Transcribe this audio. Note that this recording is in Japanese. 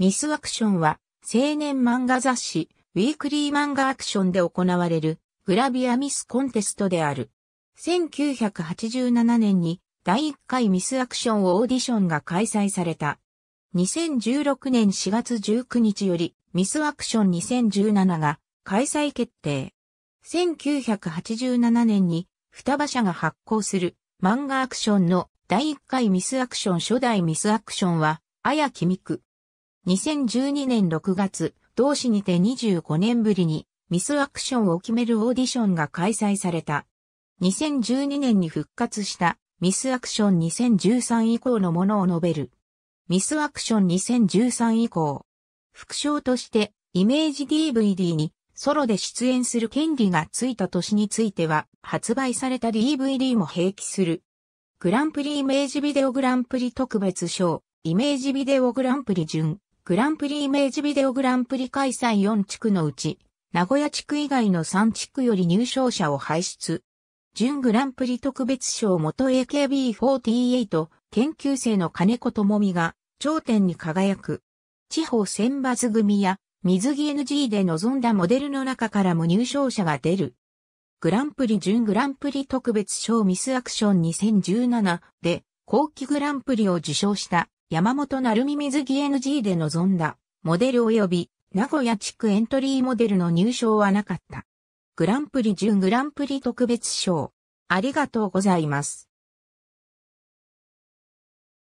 ミスアクションは、青年漫画雑誌、ウィークリー漫画アクションで行われる、グラビアミスコンテストである。1987年に、第1回ミスアクションオーディションが開催された。2016年4月19日より、ミスアクション2017が開催決定。1987年に、双葉社が発行する、漫画アクションの第1回ミスアクション初代ミスアクションは、綾木美久、2012年6月、同市にて25年ぶりにミスアクションを決めるオーディションが開催された。2012年に復活したミスアクション2013以降のものを述べる。ミスアクション2013以降。副賞としてイメージ DVD にソロで出演する権利がついた年については発売された DVD も併記する。グランプリイメージビデオグランプリ特別賞、イメージビデオグランプリ準グランプリイメージビデオグランプリ開催4地区のうち、名古屋地区以外の3地区より入賞者を輩出。準グランプリ特別賞元 AKB48 研究生の金子智美が頂点に輝く。地方選抜組や水着 NG で臨んだモデルの中からも入賞者が出る。グランプリ準グランプリ特別賞ミスアクション2017で後期グランプリを受賞した山本成美水着 NG で臨んだ、モデル及び名古屋地区エントリーモデルの入賞はなかった。グランプリ準グランプリ特別賞。ありがとうございます。